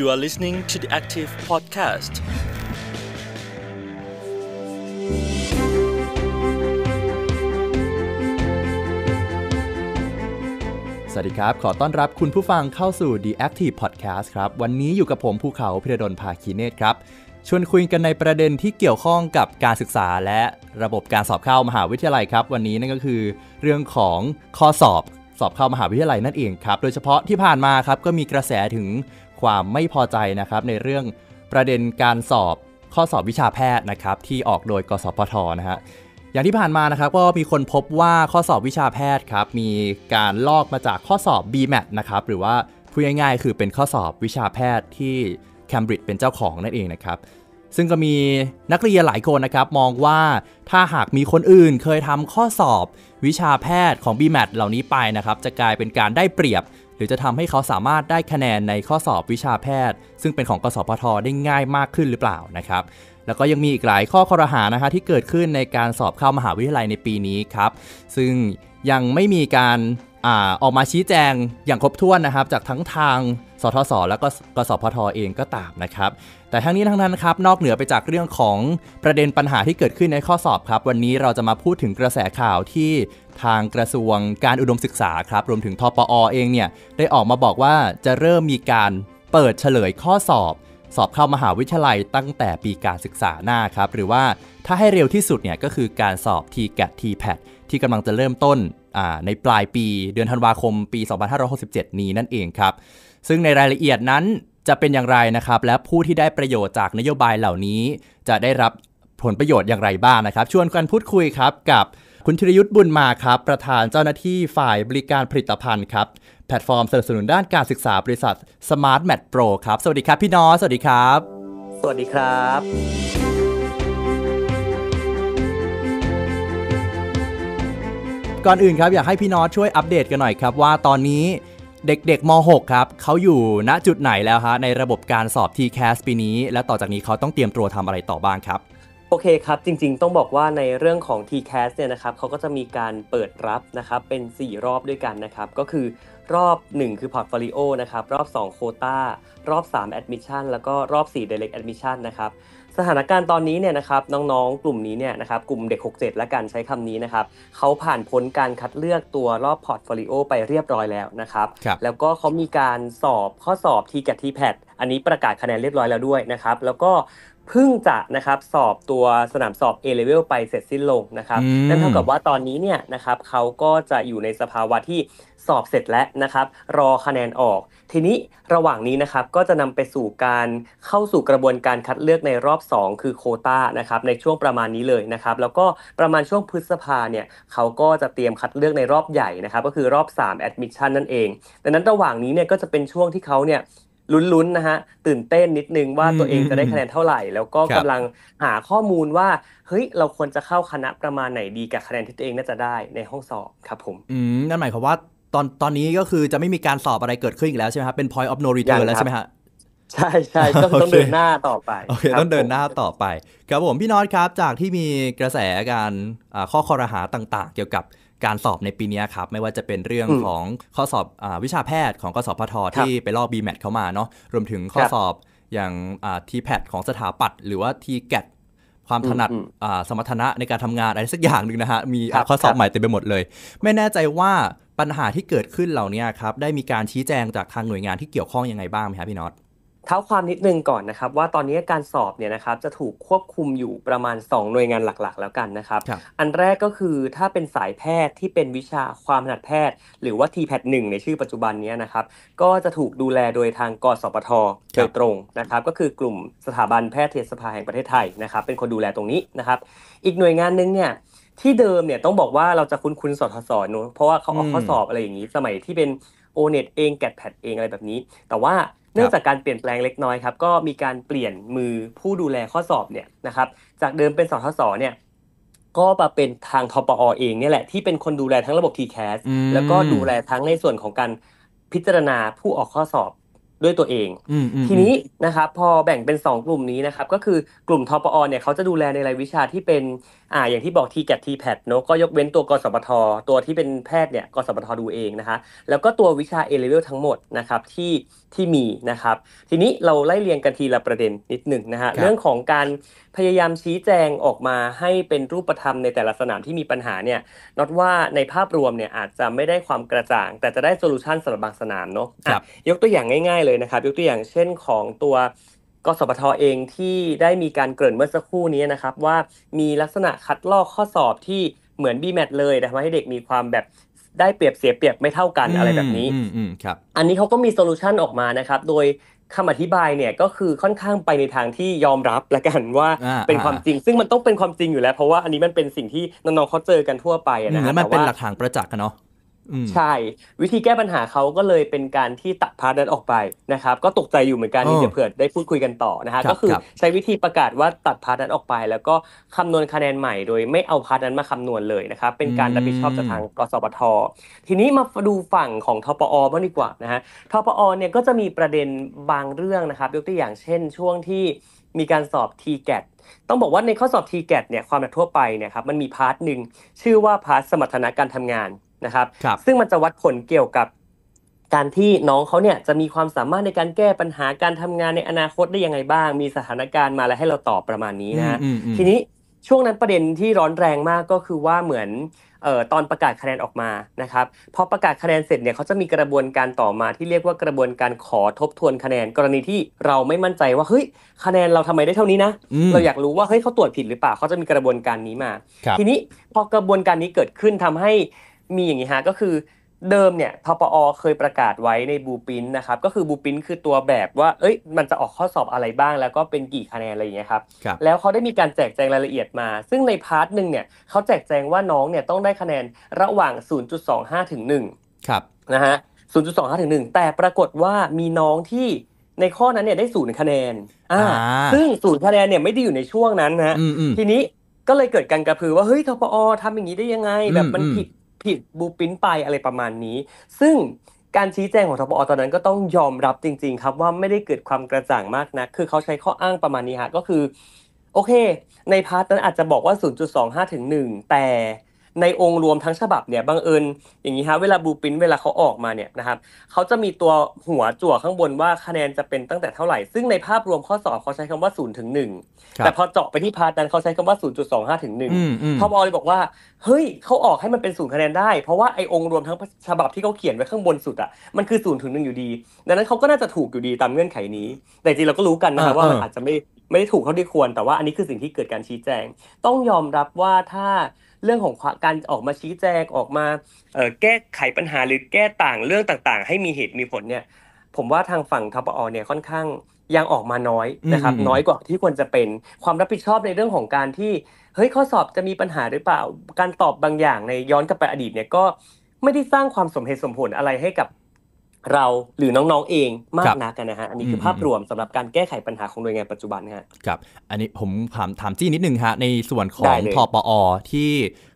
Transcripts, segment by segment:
You are listening to the Active Podcast. สวัสดีครับ ขอต้อนรับคุณผู้ฟังเข้าสู่ The Active Podcast ครับ วันนี้อยู่กับผมภูเขาพิรดลภาคีเนตครับ ชวนคุยกันในประเด็นที่เกี่ยวข้องกับการศึกษาและระบบการสอบเข้ามหาวิทยาลัยครับ วันนี้นั่นก็คือเรื่องของข้อสอบสอบเข้ามหาวิทยาลัยนั่นเองครับ โดยเฉพาะที่ผ่านมาครับก็มีกระแสถึงความไม่พอใจนะครับในเรื่องประเด็นการสอบข้อสอบวิชาแพทย์นะครับที่ออกโดยกสพทนะฮะอย่างที่ผ่านมานะครับก็มีคนพบว่าข้อสอบวิชาแพทย์ครับ มีการลอกมาจากข้อสอบ BMAT นะครับหรือว่าพูดง่ายๆคือเป็นข้อสอบวิชาแพทย์ที่แคมบริดจ์เป็นเจ้าของนั่นเองนะครับซึ่งก็มีนักเรียนหลายคนนะครับ มองว่าถ้าหากมีคนอื่นเคยทำข้อสอบวิชาแพทย์ของ BMAT เหล่านี้ไปนะครับจะกลายเป็นการได้เปรียบือจะทำให้เขาสามารถได้คะแนนในข้อสอบวิชาแพทย์ ซึ่งเป็นของกสพทได้ง่ายมากขึ้นหรือเปล่านะครับ แล้วก็ยังมีอีกหลายข้อข้อรหานะฮะที่เกิดขึ้นในการสอบเข้ามหาวิทยาลัยในปีนี้ครับ ซึ่งยังไม่มีการออกมาชี้แจงอย่างครบถ้วนนะครับ จากทั้งทาง สทศและก็กสพทเองก็ตามนะครับ แต่ทั้งนี้ทั้งนั้นครับ นอกเหนือไปจากเรื่องของประเด็นปัญหาที่เกิดขึ้นในข้อสอบครับ วันนี้เราจะมาพูดถึงกระแสข่าวที่ทางกระทรวงการอุดมศึกษาครับ รวมถึงทปอเองเนี่ย ได้ออกมาบอกว่าจะเริ่มมีการเปิดเฉลยข้อสอบ สอบเข้ามหาวิทยาลัยตั้งแต่ปีการศึกษาหน้าครับ หรือว่าถ้าให้เร็วที่สุดเนี่ย ก็คือการสอบ t g a t t p a t ที่กำลังจะเริ่มต้นในปลายปีเดือนธันวาคม ปี 2567 นี้นั่นเองครับ ซึ่งในรายละเอียดนั้น จะเป็นอย่างไรนะครับ และผู้ที่ได้ประโยชน์จากนโยบายเหล่านี้ จะได้รับผลประโยชน์อย่างไรบ้างนะครับชวนกันพูดคุยครับกับคุณธีรยุทธ์บุญมาครับประธานเจ้าหน้าที่ฝ่ายบริการผลิตภัณฑ์ครับ แพลตฟอร์มสนับสนุนด้านการศึกษาบริษัท Smart m a t Pro ครับสวัสดีครับพี่นอสวัสดีครับ สวัสดีครับ ก่อนอื่นครับอยากให้พี่นองช่วยอัปเดตกันหน่อยครับ ว่าตอนนี้เด็กๆม .6 ครับ เขาอยู่ณจุดไหนแล้วฮะในระบบการสอบ t c a s ปีนี้ และต่อจากนี้เขาต้องเตรียมตัวทำอะไรต่อบ้างครับโอเคครับจริงๆต้องบอกว่าในเรื่องของ TCAS เนี่ยนะครับเขาก็จะมีการเปิดรับนะครับเป็น 4 รอบด้วยกันนะครับก็คือรอบ 1 คือ Portfolio นะครับรอบ2โคตารอบ 3 Admission แล้วก็รอบ 4 Direct Admission นะครับสถานการณ์ตอนนี้เนี่ยนะครับน้องๆกลุ่มนี้เนี่ยนะครับกลุ่มเด็ก67และกันใช้คำนี้นะครับเขาผ่านพ้นการคัดเลือกตัวรอบพอร์ตโฟลิโอไปเรียบร้อยแล้วนะครับรบแล้วก็เขามีการสอบข้อสอบทีแกทีแพดอันนี้ประกาศคะแนนเรียบร้อยแล้วด้วยนะครับแล้วก็เพิ่งจะนะครับสอบตัวสนามสอบ A level ไปเสร็จสิ้นลงนะครับนั่นเท่ากับว่าตอนนี้เนี่ยนะครับเขาก็จะอยู่ในสภาวะที่สอบเสร็จแล้วนะครับรอคะแนนออก ทีนี้ระหว่างนี้นะครับก็จะนำไปสู่การเข้าสู่กระบวนการคัดเลือกในรอบ 2 คือโคต้านะครับในช่วงประมาณนี้เลยนะครับแล้วก็ประมาณช่วงพฤษภาเนี่ยเขาก็จะเตรียมคัดเลือกในรอบใหญ่นะครับก็คือรอบ 3 admission นั่นเองดังนั้นระหว่างนี้เนี่ยก็จะเป็นช่วงที่เขาเนี่ยลุ้นๆ นะฮะ ตื่นเต้นนิดนึงว่าตัวเองจะได้คะแนนเท่าไหร่ แล้วก็กำลังหาข้อมูลว่า เฮ้ย เราควรจะเข้าคณะประมาณไหนดีกับคะแนนที่ตัวเองน่าจะได้ในห้องสอบครับผม อืม นั่นหมายความว่าตอนตอนนี้ก็คือจะไม่มีการสอบอะไรเกิดขึ้นอีกแล้วใช่ไหมครับเป็น point of no return แล้วใช่ไหมฮะ ใช่ใช่ต้องต้องเดินหน้าต่อไป โอเคต้องเดินหน้าต่อไปครับผมพี่น็อตครับ จากที่มีกระแสการข้อคอรหาต่าง ๆ เกี่ยวกับการสอบในปีนี้ครับไม่ว่าจะเป็นเรื่องของข้อสอบอวิชาแพทย์ ของกสพทที่ไปลอก b m a t เข้ามาเนาะรวมถึงข้อสอบอย่างทีแพดของสถาปัตย์หรือว่าทีแกดความถนัดสมรรถนะในการทำงานอะไรสักอย่างหนึ่งนะฮะมีข้อสอบใหม่เต็มไปหมดเลย ไม่แน่ใจว่าปัญหาที่เกิดขึ้นเหล่านี้ครับได้มีการชี้แจงจากทางหน่วยงานที่เกี่ยวข้องยังไงบ้างไหมครับพี่น็อตเท้าความนิดนึงก่อนนะครับว่าตอนนี้การสอบเนี่ยนะครับจะถูกควบคุมอยู่ประมาณ 2 หน่วยงานหลักๆ แล้วกันนะครับอันแรกก็คือถ้าเป็นสายแพทย์ที่เป็นวิชาความถนัดแพทย์ หรือว่า t p a d 1ในชื่อปัจจุบันนี้นะครับก็จะถูกดูแลโดยทางกสปทโดยตรงนะครับ ก็คือกลุ่มสถาบันแพทยสภาแห่งประเทศไทยนะครับเป็นคนดูแลตรงนี้นะครับอีกหน่วยงานนึงเนี่ยที่เดิมเนี่ยต้องบอกว่าเราจะคุ้นคุ้นสทศเนอะเพราะว่าเขาออกข้อสอบอะไรอย่างนี้ สมัยที่เป็นโอเน็ตเองแกดแพดเองอะไรแบบนี้ แต่ว่าเนื่องจากการเปลี่ยนแปลงเล็กน้อยครับก็มีการเปลี่ยนมือผู้ดูแลข้อสอบเนี่ยนะครับ จากเดิมเป็นสทศเนี่ย ก็มาเป็นทางทปอเอง เนี่ยแหละที่เป็นคนดูแลทั้งระบบ TCAS แล้วก็ดูแลทั้งในส่วนของการพิจารณาผู้ออกข้อสอบด้วยตัวเอง ทีนี้นะครับ พอแบ่งเป็น2กลุ่มนี้นะครับก็คือกลุ่มทปอเนี่ยเขาจะดูแลในรายวิชาที่เป็นอ่าอย่างที่บอกทีแกทีแพดเนาะก็ยกเว้นตัวกสพทตัวที่เป็นแพทย์เนี่ยกสพทดูเองนะคะแล้วก็ตัววิชาเอเลเวลทั้งหมดนะครับที่ที่มีนะครับทีนี้เราไล่เรียงกันทีละประเด็นนิดหนึ่งนะฮะเรื่องของการพยายามชี้แจงออกมาให้เป็นรูปธรรมในแต่ละสนามที่มีปัญหาเนี่ยนอดว่าในภาพรวมเนี่ยอาจจะไม่ได้ความกระจ่าง แต่จะได้โซลูชันสำหรับบางสนามเนาะะยกตัวอย่างง่าย ๆเลยนะครับยกตัวอย่างเช่นของตัวกสพทเองที่ได้มีการเกริ่นเมื่อสักครู่นี้นะครับ ว่ามีลักษณะคัดลอกข้อสอบที่เหมือน BMAT เลยแต่ทำให้เด็กมีความแบบได้เปรียบเสียเปรียบไม่เท่ากันอะไรแบบนี้ครับ อันนี้เขาก็มีโซลูชันออกมานะครับ โดยคำอธิบายเนี่ย ก็คือค่อนข้างไปในทางที่ยอมรับและกัน ว่าเป็นความจริง ซึ่งมันต้องเป็นความจริงอยู่แล้วเพราะว่าอันนี้มันเป็นสิ่งที่น้องๆเขาเจอกันทั่วไปนะ้ะมันเป็นหลักฐานประจักษ์กันเนาะใช่วิธีแก้ปัญหาเขาก็เลยเป็นการที่ตัดพาร์ทนั้นออกไป นะครับ ก็ตกใจอยู่เหมือนกันที่เดี๋ยวเผื่อได้พูดคุยกันต่อนะฮะก็คือใช้วิธีประกาศว่าตัดพาร์ทนั้นออกไปแล้วก็คำนวณคะแนนใหม่ โดยไม่เอาพาร์ทนั้นมาคำนวณเลยนะครับเป็นการรับผิดชอบจากทางกสปททีนี้มาดูฝั่งของทปอบ้างดีกว่านะฮะทปอเนี่ยก็จะมีประเด็นบางเรื่องนะครับ ยกตัวอย่างเช่น ช่วงที่มีการสอบ t c a t ต้องบอกว่าในข้อสอบ t c a t เนี่ยความทั่วไปเนี่ยครับมันมีพาร์ทหนึ่งชื่อว่าพาร์ทสมรรถนะการทำงานนะครับรบซึ่งมันจะวัดผลเกี่ยวกับการที่น้องเขาเนี่ยจะมีความสามารถในการแก้ปัญหาการทำงานในอนาคตได้ยังไงบ้าง มีสถานการณ์มาแล้วให้เราตอบประมาณนี้นะทีนี้ช่วงนั้นประเด็นที่ร้อนแรงมากก็คือว่าเหมือนออตอนประกาศคะแนนออกมานะครับพอประกาศคะแนนเสร็จเนี่ยเขาจะมีกระบวนการต่อมาที่เรียกว่ากระบวนการขอทบทวนคะแนนกรณีที่เราไม่มั่นใจว่าเฮ้ยคะแนนเราทำไมได้เท่านี้นะเราอยากรู้ว่าเฮ้ยเขาตรวจผิดหรือเปล่าเขาจะมีกระบวนการนี้มาทีนี้พอกระบวนการนี้เกิดขึ้นทำให้มีอย่างนี้ฮะก็คือเดิมเนี่ยทปอเคยประกาศไว้ในบูปินนะครับก็คือบูปินคือตัวแบบว่าเอ้ย มันจะออกข้อสอบอะไรบ้าง แล้วก็เป็นกี่คะแนนอะไรอย่างเงี้ยครับแล้วเขาได้มีการแจกแจงรายละเอียดมา ซึ่งในพาร์ทหนึ่งเนี่ยเขาแจกแจงว่าน้องเนี่ยต้องได้คะแนนระหว่าง 0.25 ถึง1ครับนะฮะ 0.25 ถึง 1 แต่ปรากฏว่ามีน้องที่ในข้อนั้นเนี่ยได้ศูนย์คะแนนอ่าซึ่งศูนย์คะแนนเนี่ยไม่ได้อยู่ในช่วงนั้นนะทีนี้ก็เลยเกิดการกระพือ ว่าเฮ้ยทปอทำอย่างนี้ได้ยังไงแบบมันผิดผิดบูปินไปอะไรประมาณนี้ ซึ่งการชี้แจงของทบอตอนนั้นก็ต้องยอมรับจริงๆครับว่าไม่ได้เกิดความกระจ่างมากนะักคือเขาใช้ข้ออ้างประมาณนี้ฮะ ก็คือ โอเค ในพาร์ทนั้นอาจจะบอกว่า 0.25 ถึง 1 แต่ในองค์รวมทั้งฉบับเนี่ยบางเอิญอย่างนี้ฮะเวลาบูปินเวลาเขาออกมาเนี่ยนะครับเขาจะมีตัวหัวจั่วข้างบนว่าคะแนนจะเป็นตั้งแต่เท่าไหร่ซึ่งในภาพรวมข้อสอบเขาใช้คำว่า0ูนย์ถึงหนึ่งแต่พอเจาะไปที่พาร์ตนั้นเขาใช้คำว่า0้าถึงหนึ่งทอมอเลยบอกว่า เฮ้ยเขาออกให้มันเป็นศูนย์คะแนนได้เพราะว่าไอองค์รวมทั้งฉบับที่เขาเขียนไว้ข้างบนสุดอ่ะมันคือศูนย์ถึงหนึ่งอยู่ดี ดังนั้นเขาก็น่าจะถูกอยู่ดีตามเงื่อนไขนี้ แต่จริงเราก็รู้กันนะครับว่ามันอาจจะไม่ไม่ได้ถูกเท่าที่ควรแต่ว่าอันนี้คือสิ่งที่เกิดการชี้แจง ต้องยอมรับว่าถ้าเรื่องของการออกมาชี้แจงออกมาแก้ไขปัญหาหรือแก้ต่างเรื่องต่างๆให้มีเหตุมีผลเนี่ยผมว่าทางฝั่งทบอเนี่ยค่อนข้างยังออกมาน้อยนะครับน้อยกว่าที่ควรจะเป็นความรับผิดชอบในเรื่องของการที่เฮ้ยข้อสอบจะมีปัญหาหรือเปล่าการตอบบางอย่างในย้อนกลับไปอดีตเนี่ยก็ไม่ได้สร้างความสมเหตุสมผลอะไรให้กับเราหรือน้องๆเองมากนักกันนะฮะ อันนี้คือภาพรวมสำหรับการแก้ไขปัญหาของหน่วยงานปัจจุบันฮะครับอันนี้ผมถามถามจี้นิดนึงฮะ ในส่วนของทปอ ที่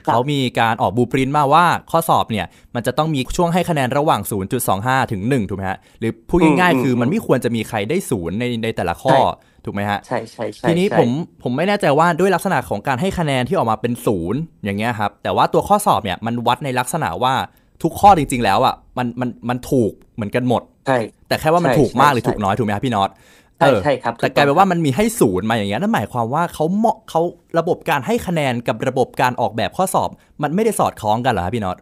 เขามีการออกบูปรินมาว่าข้อสอบเนี่ย มันจะต้องมีช่วงให้คะแนนระหว่าง 0.25ถึง1ถูกไหมฮะหรือพูดง่ายๆคือมันไม่ควรจะมีใครได้ศูนย์ในในแต่ละข้อถูกไหมฮะใช่ใช่ทีนี้ผมผมไม่แน่ใจว่าด้วยลักษณะของการให้คะแนนที่ออกมาเป็นศูนย์อย่างเงี้ยครับแต่ว่าตัวข้อสอบเนี่ยมันวัดในลักษณะว่าทุกข้อจริงๆแล้วอ่ะมันมันมันถูกเหมือนกันหมด ใช่ แต่แค่ว่ามันถูกมากหรือถูกน้อยถูกไหมครับพี่น็อตใช่ใช่ครับ แต่กลายเป็นว่ามันมีให้ศูนย์มาอย่างเงี้ยนั่นหมายความว่าเขาเหมาะเขาระบบการให้คะแนนกับระบบการออกแบบข้อสอบ มันไม่ได้สอดคล้องกันเหรอครับพี่น็อต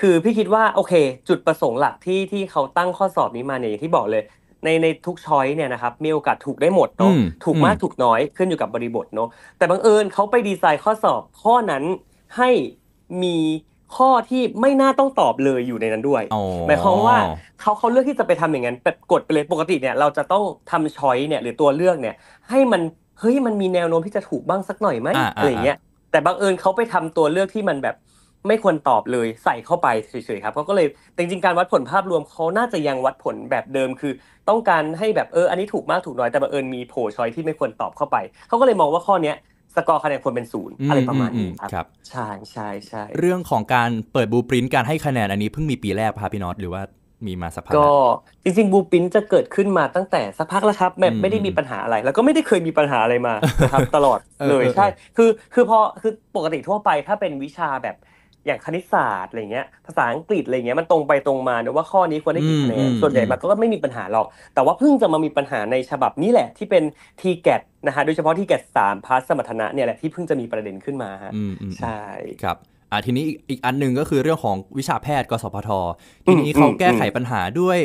คือพี่คิดว่าโอเค จุดประสงค์หลักที่ที่เขาตั้งข้อสอบนี้มาเนี่ยอย่างที่บอกเลย ในในทุกช้อยเนี่ยนะครับมีโอกาสถูกได้หมดเนาะถูกมากถูกน้อยขึ้นอยู่กับบริบทเนาะแต่บังเอิญเขาไปดีไซน์ข้อสอบข้อนั้นให้มีข้อที่ไม่น่าต้องตอบเลยอยู่ในนั้นด้วยหมายความว่าเขาเขาเลือกที่จะไปทำอย่างนั้นแบบกดไปเลยปกติเนี่ยเราจะต้องทำช้อยเนี่ยหรือตัวเลือกเนี่ย ให้มันเฮ้ยมันมีแนวโน้มที่จะถูกบ้างสักหน่อยไหมอะไรเงี้ยแต่บังเอิญเขาไปทำตัวเลือกที่มันแบบไม่ควรตอบเลย ใส่เข้าไปเฉยๆ ครับเขาก็เลยจริงๆการวัดผลภาพรวมเขาน่าจะยังวัดผลแบบเดิมคือ ต้องการให้แบบเอออันนี้ถูกมากถูกน้อยแต่บังเอิญมีโผล่ช้อยที่ไม่ควรตอบเข้าไปเขาก็เลยมองว่าข้อเนี้ยสกอร์คะแนนควรเป็นศูนย์อะไรประมาณนี้ครับใช่ใช่ใช่เรื่องของการเปิดบูปรินการให้คะแนนอันนี้เพิ่งมีปีแรกพาพี่น็อตหรือว่ามีมาสักพักก็จริงๆบูปรินจะเกิดขึ้นมาตั้งแต่สักพักแล้วครับแบบไม่ได้มีปัญหาอะไร แล้วก็ไม่ได้เคยมีปัญหาอะไรมานะครับตลอดเลยใช่คือคือพอคือปกติทั่วไป ถ้าเป็นวิชาแบบอย่างคณิตศาสตร์อะไรเงี้ยภาษาอังกฤษอะไรเงี้ยมันตรงไปตรงมาเนอะว่าข้อนี้ควรได้กี่คะแนนส่วนใหญ่มันก็ไม่มีปัญหาหรอก แต่ว่าเพิ่งจะมามีปัญหาในฉบับนี้แหละ ที่เป็น t g a t นะฮะโดยเฉพาะ t g a t สามพาร์ทสมรรถนะเนี่ยแหละที่เพิ่งจะมีประเด็นขึ้นมาฮะใช่ครับอ่าทีนี้อีกอันหนึ่งก็คือเรื่องของวิชาแพทย์กสพท ทีนี้เขาแก้ไขปัญหาด้วย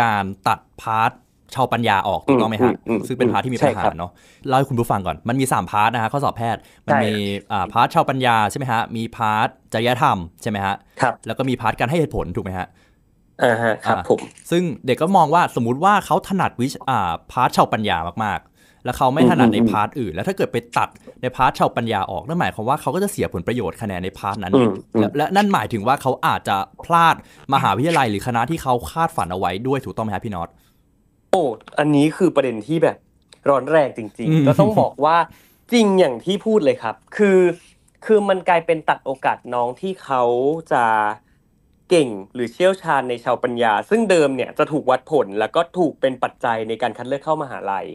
การตัดพาร์ทชาวปัญญาออกถูกต้องไหมฮะซึ่งเป็นพาร์ทที่มีปัญหาเนาะเล่าให้คุณผู้ฟังก่อนมันมี 3 พาร์ทนะฮะข้อสอบแพทย์มันมีพาร์ทชาวปัญญาใช่ไหมฮะมีพาร์ทจริยธรรมใช่ไหมฮะครับแล้วก็มีพาร์ทการให้เหตุผลถูกไหมฮะอ่าฮะครับผมซึ่งเด็กก็มองว่าสมมติว่าเขาถนัดวิชาพาร์ทชาวปัญญามากๆ แล้วเขาไม่ถนัดในพาร์ทอื่นแล้วถ้าเกิดไปตัดในพาร์ทชาวปัญญาออกนั่นหมายความว่าเขาก็จะเสียผลประโยชน์คะแนนในพาร์ทนั้น และนั่นหมายถึงว่าเขาอาจจะพลาดมหาวิทยาลัยหรือคณะที่เขาคาดฝันเอาไว้ด้วยถูกต้องไหมครับพี่น็อตโอ้อันนี้คือประเด็นที่แบบร้อนแรงจริงๆ ก็ต้องบอกว่าจริงอย่างที่พูดเลยครับ คือคือมันกลายเป็นตัดโอกาสน้องที่เขาจะเก่งหรือเชี่ยวชาญในชาวปัญญา ซึ่งเดิมเนี่ยจะถูกวัดผลแล้วก็ถูกเป็นปัจจัยในการคัดเลือกเข้ามหาลัย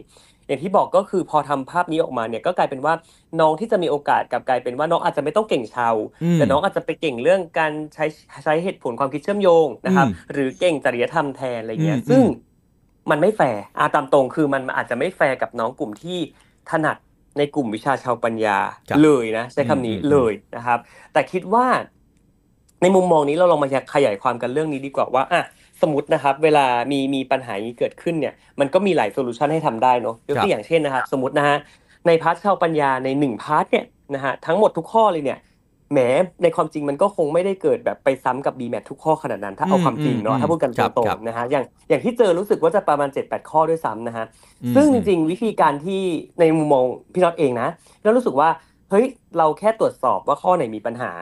อย่างที่บอกก็คือพอทำภาพนี้ออกมาเนี่ยก็กลายเป็นว่าน้องที่จะมีโอกาสกับกลายเป็นว่าน้องอาจจะไม่ต้องเก่งชาว แต่น้องอาจจะไปเก่งเรื่องการใช้ใช้เหตุผลความคิดเชื่อมโยงนะครับ หรือเก่งจริยธรรมแทนอะไรเงี้ยซึ่งมันไม่แฟร์อาตามตรง คือมันอาจจะไม่แฟร์กับน้องกลุ่มที่ถนัดในกลุ่มวิชาชาวปัญญาเลยนะใช้คำนี้เลยนะครับ แต่คิดว่าในมุมมองนี้เราลองมาขยายความกันเรื่องนี้ดีกว่าว่าอะสมมตินะครับ เวลามีมีปัญหานี้เกิดขึ้นเนี่ย มันก็มีหลายโซลูชันให้ทำได้เนาะยกตัวอย่างเช่นนะครับสมมตินะฮะในพาร์ทชาวปัญญาในหนึ่งพาร์ทเนี่ยนะฮะทั้งหมดทุกข้อเลยเนี่ยแหมในความจริงมันก็คงไม่ได้เกิดแบบไปซ้ำกับ b m a t ทุกข้อขนาดนั้น ถ้าเอาความจริงเนาะถ้าพูดกันตรงๆนะฮะอย่างอย่างที่เจอรู้สึกว่าจะประมาณ 7-8 ข้อด้วยซ้ำนะฮะซึ่งจริงๆ วิธีการที่ในมุมมองพี่น็อตเองนะเรารู้สึกว่า เฮ้ย เราแค่ตรวจสอบว่าข้อไหนมีปัญหา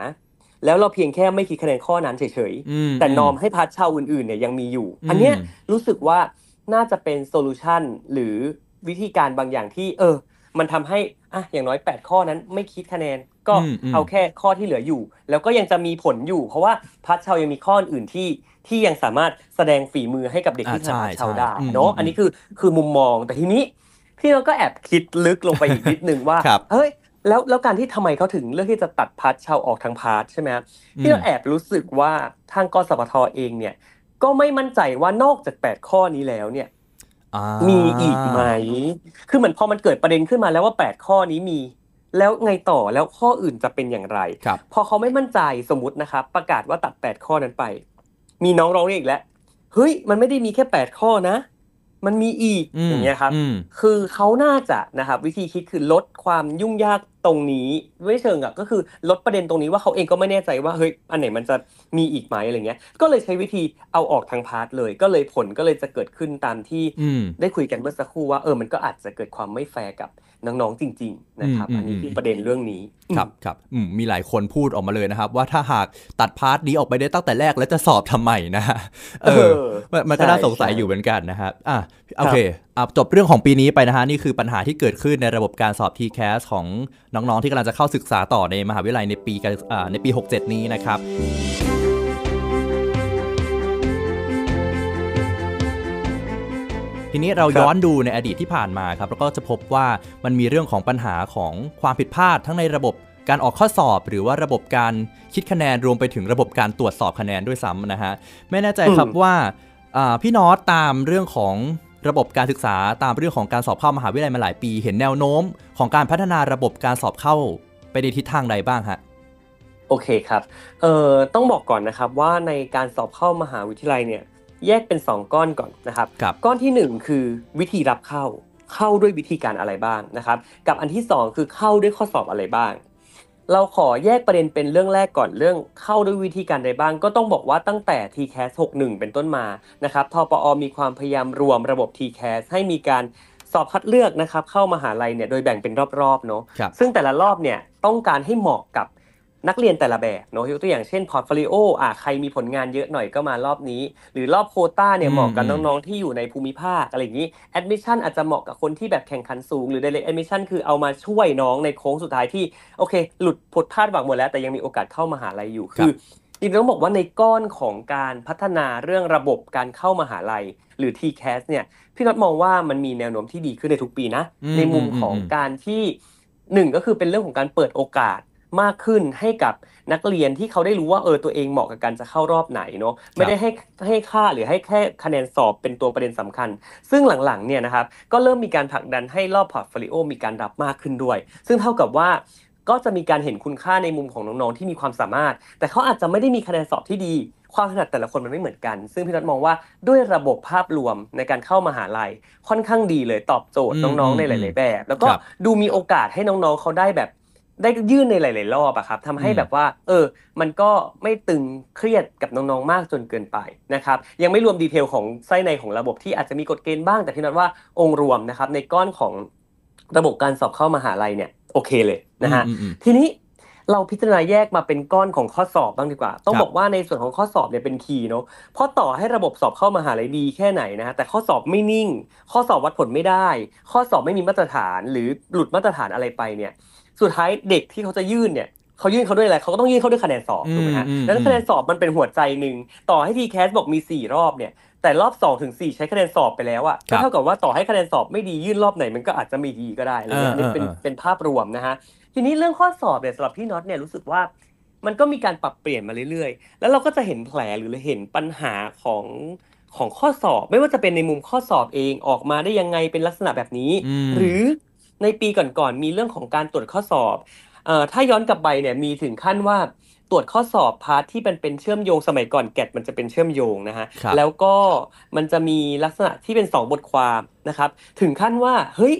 แล้วเราเพียงแค่ไม่คิดคะแนนข้อนั้นเฉยๆแต่นอมให้พาร์ทเช่าอื่นๆเนี่ยยังมีอยู่ อันเนี้ยรู้สึกว่าน่าจะเป็นโซลูชันหรือวิธีการบางอย่างที่ เออมันทำให้อ่ะอย่างน้อย 8 ข้อนั้น ไม่คิดคะแนนก็เอาแค่ข้อที่เหลืออยู่ แล้วก็ยังจะมีผลอยู่ เพราะว่าพัชเชายังมีข้ออื่นที่ที่ยังสามารถแสดงฝีมือให้กับเด็กที่ทำพัชเชาได้เนาะอันนี้คือคือมุมมอง แต่ทีนี้พี่เราก็แอบคิดลึกลงไปอีกนิดนึงว่าเฮ้ยแล้วแล้วการที่ทำไมเขาถึงเลือกที่จะตัดพัชเชาออกทางพาร์ทใช่ไหมครับที่เราแอบรู้สึกว่าทางกสพทเองเนี่ย ก็ไม่มั่นใจว่านอกจาก8ข้อนี้แล้วเนี่ยมีอีกไหม คือเหมือนพอมันเกิดประเด็นขึ้นมาแล้วว่า8ข้อนี้มีแล้วไงต่อแล้วข้ออื่นจะเป็นอย่างไร พอเขาไม่มั่นใจสมมตินะครับ ประกาศว่าตัด8ข้อนั้นไป มีน้องร้องเรียนอีกแล้วเฮ้ย มันไม่ได้มีแค่ 8 ข้อนะ มันมีอีก อย่างเงี้ยครับ คือเขาน่าจะนะครับวิธีคิดคือลดความยุ่งยากตรงนี้ไม่เชิงอะก็คือลดประเด็นตรงนี้ว่าเขาเองก็ไม่แน่ใจว่าเฮ้ยอันไหนมันจะมีอีกไหมอะไรเงี้ย ก็เลยใช้วิธีเอาออกทางพาร์ทเลย ก็เลยผลก็เลยจะเกิดขึ้นตามที่ได้คุยกันเมื่อสักครู่ว่าเออมันก็อาจจะเกิดความไม่แฟร์กับน้องๆจริงๆนะครับอันนี้คือประเด็นเรื่องนี้ครับครับมีหลายคนพูดออกมาเลยนะครับ ว่าถ้าหากตัดพาร์ทนี้ออกไปได้ตั้งแต่แรกแล้วจะสอบทำไมนะฮะเออ มันก็น่าสงสัยอยู่เหมือนกันนะครับอ่ะโอเคจบเรื่องของปีนี้ไปนะฮะนี่คือปัญหาที่เกิดขึ้นในระบบการสอบ TCAS ของน้องๆที่กำลังจะเข้าศึกษาต่อในมหาวิทยาลัยในปีในปี 67 นี้นะครับ ทีนี้เราย้อนดูในอดีตที่ผ่านมาครับแล้วก็จะพบว่ามันมีเรื่องของปัญหาของความผิดพลาดทั้งในระบบการออกข้อสอบหรือว่าระบบการคิดคะแนนรวมไปถึงระบบการตรวจสอบคะแนนด้วยซ้ำนะฮะไม่แน่ใจครับว่าพี่นอตตามเรื่องของระบบการศึกษาตามเรื่องของการสอบเข้ามหาวิทยาลัยมาหลายปี เห็นแนวโน้มของการพัฒนาระบบการสอบเข้าไปในทิศทางใดบ้างฮะโอเคครับเอ่อต้องบอกก่อนนะครับว่าในการสอบเข้ามหาวิทยาลัยเนี่ยแยกเป็น 2 ก้อนก่อนนะครับรบก้อนที่ 1 คือ วิธีรับเข้าเข้าด้วยวิธีการอะไรบ้างนะครับ กับอันที่ 2 คือเข้าด้วยข้อสอบอะไรบ้างเราขอแยกประเด็นเป็นเรื่องแรกก่อนเรื่องเข้าด้วยวิธีการใดบ้างก็ต้องบอกว่าตั้งแต่ TCAS 61 เป็นต้นมานะครับทปอมีความพยายามรวมระบบ TCAS ให้มีการสอบคัดเลือกนะครับเข้ามาหาลัยเนี่ยโดยแบ่งเป็นรอบๆเนาะซึ่งแต่ละรอบเนี่ยต้องการให้เหมาะกับนักเรียนแต่ละแบบเนาะยกตัวอย่างเช่น พอร์ตโฟลิโออ่ะใครมีผลงานเยอะหน่อยก็มารอบนี้ หรือรอบโคต้าเนี่ยเหมาะกับน้องๆที่อยู่ในภูมิภาคอะไรอย่างนี้แอดมิชชั่นอาจจะเหมาะกับคนที่แบบแข่งขันสูง หรือเดลิเอ t a d m i s s i คือเอามาช่วยน้องในโค้งสุดท้ายที่ โอเค หลุดผลาดหวังหมดแล้ว แต่ยังมีโอกาสเข้ามาหาลัยอยู่คือจริงๆต้องบอกว่าในก้อนของการพัฒนาเรื่องระบบการเข้ามาหาลัยหรือ TCAS เนี่ยพี่น็อตมองว่ามันมีแนวโน้มที่ดีขึ้นในทุกปีนะในมุมของการที่หนึ่งก็คือเป็นเรื่องของการเปิดโอกาสมากขึ้นให้กับนักเรียนที่เขาได้รู้ว่าเออตัวเองเหมาะกับการจะเข้ารอบไหนเนาะไม่ได้ให้ให้ค่าหรือให้แค่คะแนนสอบเป็นตัวประเด็นสำคัญ ซึ่งหลังๆเนี่ยนะครับก็เริ่มมีการผลักดันให้รอบพอร์ตโฟลิโอมีการรับมากขึ้นด้วย ซึ่งเท่ากับว่าก็จะมีการเห็นคุณค่าในมุมของน้องๆที่มีความสามารถ แต่เขาอาจจะไม่ได้มีคะแนนสอบที่ดี ความถนัดแต่ละคนมันไม่เหมือนกัน ซึ่งพี่นัทมองว่าด้วยระบบภาพรวมในการเข้ามาหาลัยค่อนข้างดีเลยตอบโจทย์น้องๆในหลายๆแบบแล้วก็ดูมีโอกาสให้น้องๆเขาได้แบบได้ยื่นในหลายๆ รอบอะครับทำให้แบบว่า เออ มันก็ไม่ตึงเครียดกับน้องๆ มากจนเกินไปนะครับ ยังไม่รวมดีเทลของไส้ในของระบบที่อาจจะมีกฎเกณฑ์บ้าง แต่ที่นัดว่าองค์รวมนะครับในก้อนของระบบการสอบเข้ามหาลัยเนี่ยโอเคเลยนะฮะ ทีนี้เราพิจารณาแยกมาเป็นก้อนของข้อสอบบ้างดีกว่า ต้องบอกว่าในส่วนของข้อสอบเนี่ยเป็นคีย์เนาะเพราะต่อให้ระบบสอบเข้ามาหาลัยดีแค่ไหนนะฮะ แต่ข้อสอบไม่นิ่ง ข้อสอบวัดผลไม่ได้ ข้อสอบไม่มีมาตรฐาน หรือหลุดมาตรฐานอะไรไปเนี่ยสุดท้ายเด็กที่เขาจะยื่นเนี่ย เขายื่นเขาด้วยอะไร เขาก็ต้องยื่นเขาด้วยคะแนนสอบถูกไหมฮะดังนั้นคะแนนสอบมันเป็นหัวใจหนึ่งต่อให้ทีแคสบอกมีสี่รอบเนี่ย แต่รอบ2อถึงสใช้คะแนนสอบไปแล้วอะก็เท่ากับว่าต่อให้คะแนนสอบไม่ดียื่นรอบไหน มันก็อาจจะมีดีก็ได้เลยนี่เป็นเป็นภาพรวมนะฮะทีนี้เรื่องข้อสอบเนี่ยสำหรับพี่น็อตเนี่ยรู้สึกว่า มันก็มีการปรับเปลี่ยนมาเรื่อยๆ แล้วเราก็จะเห็นแผลหรือเห็นปัญหาของของข้อสอบไม่ว่าจะเป็นในมุมข้อสอบเองออกมาได้ยังไงเป็นลักษณะแบบนี้ หรือในปีก่อนๆมีเรื่องของการตรวจข้อสอบเอ่อถ้าย้อนกลับไปเนี่ยมีถึงขั้นว่าตรวจข้อสอบพาร์ทที่เป็นเป็นเชื่อมโยงสมัยก่อน แกดมันจะเป็นเชื่อมโยงนะฮะ แล้วก็มันจะมีลักษณะที่เป็น 2 บทความนะครับ ถึงขั้นว่าเฮ้ย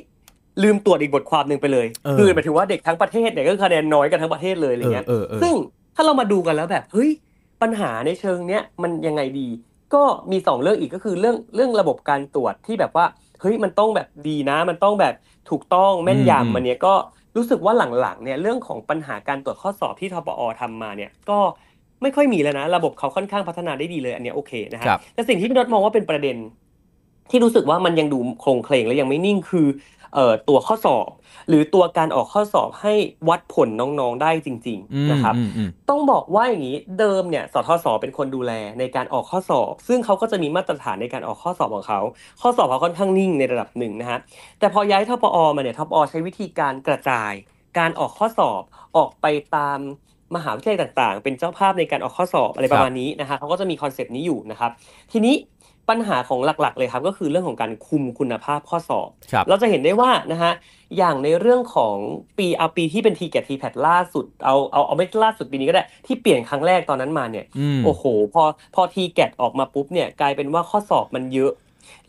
ลืมตรวจอีกบทความหนึ่งไปเลยคือหมายถึงว่าเด็กทั้งประเทศเนี่ยก็คะแนนน้อยกันทั้งประเทศเลยอะไรเงี้ยซึ่งถ้าเรามาดูกันแล้วแบบเฮ้ยปัญหาในเชิงเนี้ยมันยังไงดี ก็มี 2 เรื่องอีกก็คือเรื่องเรื่องระบบการตรวจที่แบบว่าเฮ้ยมันต้องแบบดีนะ มันต้องแบบถูกต้องแม่นยำมันเนี้ยก็รู้สึกว่าหลังๆเนี่ยเรื่องของปัญหาการตรวจข้อสอบที่ทปอทำมาเนี่ยก็ไม่ค่อยมีแล้วนะ ระบบเขาค่อนข้างพัฒนาได้ดีเลยอันเนี้ยโอเคนะฮะแต่สิ่งที่พี่รสมองว่าเป็นประเด็น ที่รู้สึกว่ามันยังดูคงเคลงและยังไม่นิ่งคือตัวข้อสอบหรือตัวการออกข้อสอบให้วัดผลน้องๆได้จริง ๆนะครับ ต้องบอกว่าอย่างนี้เดิมเนี่ยสทศเป็นคนดูแลในการออกข้อสอบ ซึ่งเขาก็จะมีมาตรฐานในการออกข้อสอบของเขา ข้อสอบเขาค่อนข้างนิ่งในระดับหนึ่งนะฮะแต่พอย้ายทปอมาเนี่ยทปอใช้วิธีการกระจาย การออกข้อสอบออกไปตามมหาวิทยาลัยต่าง ๆ เป็นเจ้าภาพในการออกข้อสอบอะไรประมาณนี้นะคะเขาก็จะมีคอนเซปต์นี้อยู่นะครับทีนี้ปัญหาของหลักๆเลยครับก็คือเรื่องของการคุมคุณภาพข้อสอบ เราจะเห็นได้ว่านะฮะอย่างในเรื่องของปีเอาปีที่เป็นทีแกทีแพดล่าสุดเอาเอาเอาไม่ล่าสุดปีนี้ก็ได้ ที่เปลี่ยนครั้งแรกตอนนั้นมาเนี่ยโอ้โหพอพอทีแกออกมาปุ๊บเนี่ยกลายเป็นว่าข้อสอบมันเยอะ